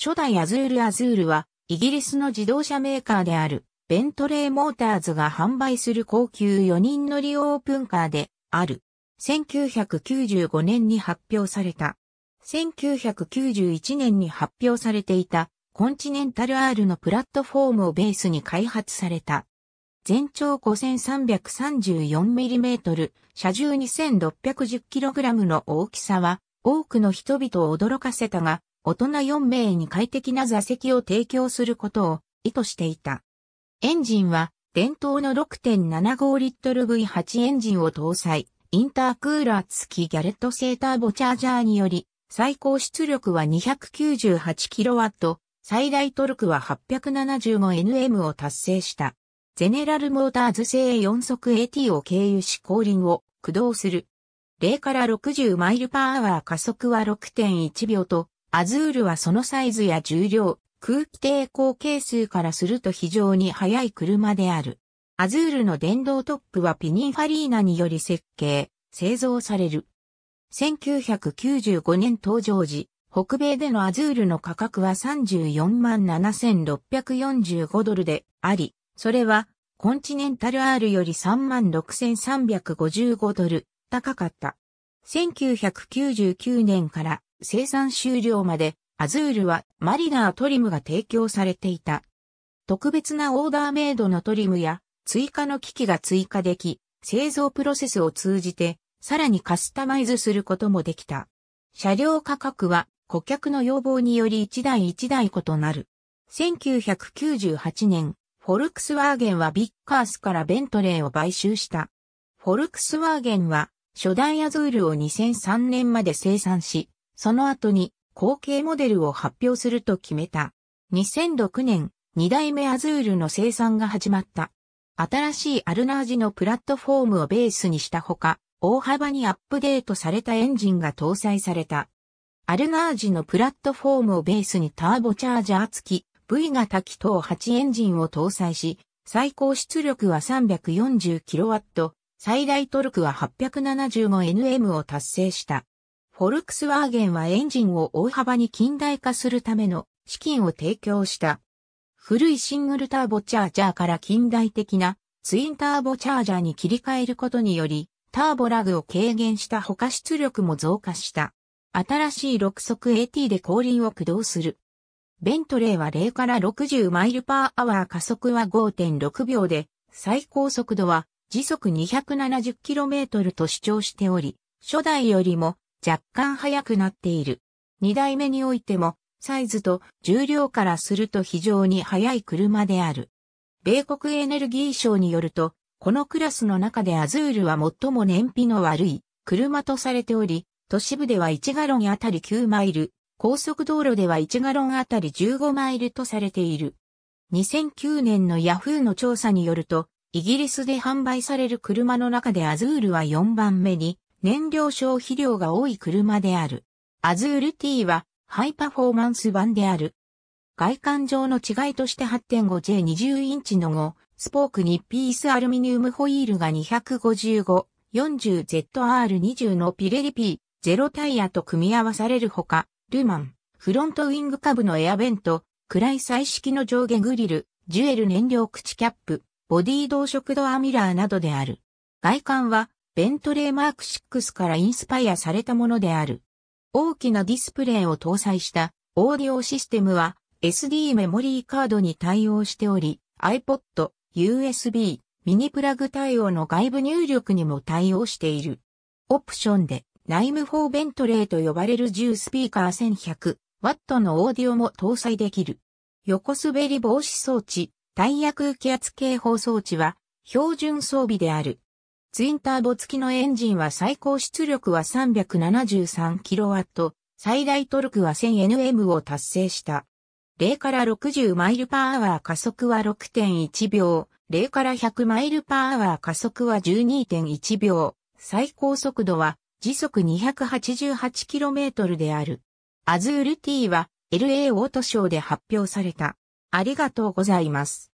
初代アズールアズールは、イギリスの自動車メーカーである、ベントレーモーターズが販売する高級4人乗りオープンカーである。1995年に発表された。1991年に発表されていたコンチネンタル R のプラットフォームをベースに開発された。全長 5334mm、車重 2610kg の大きさは多くの人々を驚かせたが、大人4名に快適な座席を提供することを意図していた。エンジンは伝統の6.75リットル V8 エンジンを搭載、インタークーラー付きギャレットセーターボチャージャーにより、最高出力は 298kW、最大トルクは 875Nm を達成した。ゼネラルモーターズ製4速 AT を経由し後輪を駆動する。0から60マイルパーアワー加速は6.1秒とアズールはそのサイズや重量、空気抵抗係数からすると非常に速い車である。アズールの電動トップはピニンファリーナにより設計、製造される。1995年登場時、北米でのアズールの価格は34万7645ドルであり、それはコンチネンタル R より3万6355ドル高かった。1999年から生産終了まで、アズールはマリナートリムが提供されていた。特別なオーダーメイドのトリムや追加の機器が追加でき、製造プロセスを通じて、さらにカスタマイズすることもできた。車両価格は顧客の要望により1台1台異なる。1998年、フォルクスワーゲンはビッカースからベントレーを買収した。フォルクスワーゲンは初代アズールを2003年まで生産し、その後に後継モデルを発表すると決めた。2006年、2代目アズールの生産が始まった。新しいアルナージのプラットフォームをベースにしたほか、大幅にアップデートされたエンジンが搭載された。アルナージのプラットフォームをベースにターボチャージャー付き V 型機等8エンジンを搭載し、最高出力は 340kW、最大トルクは 875Nm を達成した。フォルクスワーゲンはエンジンを大幅に近代化するための資金を提供した。古いシングルターボチャージャーから近代的なツインターボチャージャーに切り替えることにより、ターボラグを軽減した他出力も増加した。新しい6速 AT で後輪を駆動する。ベントレーは0から60マイルパーアワー加速は5.6秒で、最高速度は時速 270km と主張しており、初代よりも若干速くなっている。二代目においても、サイズと重量からすると非常に速い車である。米国エネルギー省によると、このクラスの中でアズールは最も燃費の悪い車とされており、都市部では1ガロンあたり9マイル、高速道路では1ガロンあたり15マイルとされている。2009年のヤフーの調査によると、イギリスで販売される車の中でアズールは4番目に燃料消費量が多い車である。アズール T はハイパフォーマンス版である。外観上の違いとして 8.5J20 インチの後、スポークにピースアルミニウムホイールが 255-40ZR20 のピレリ p ロタイヤと組み合わされるほか、ルマン、フロントウィング下部のエアベント、暗い彩色の上下グリル、ジュエル燃料口キャップ、ボディ同色ドアミラーなどである。外観はベントレーマーク6からインスパイアされたものである。大きなディスプレイを搭載したオーディオシステムは SD メモリーカードに対応しており、iPod、USB、ミニプラグ対応の外部入力にも対応している。オプションで、ナイム4ベントレーと呼ばれる10スピーカー 1100W のオーディオも搭載できる。横滑り防止装置、タイヤ空気圧警報装置は標準装備である。ツインターボ付きのエンジンは最高出力は 373kW、最大トルクは 1000Nm を達成した。0から60マイルパーアワー加速は6.1秒、0から100マイルパーアワー加速は12.1秒、最高速度は時速 288km である。アズール T は LA オートショーで発表された。ありがとうございます。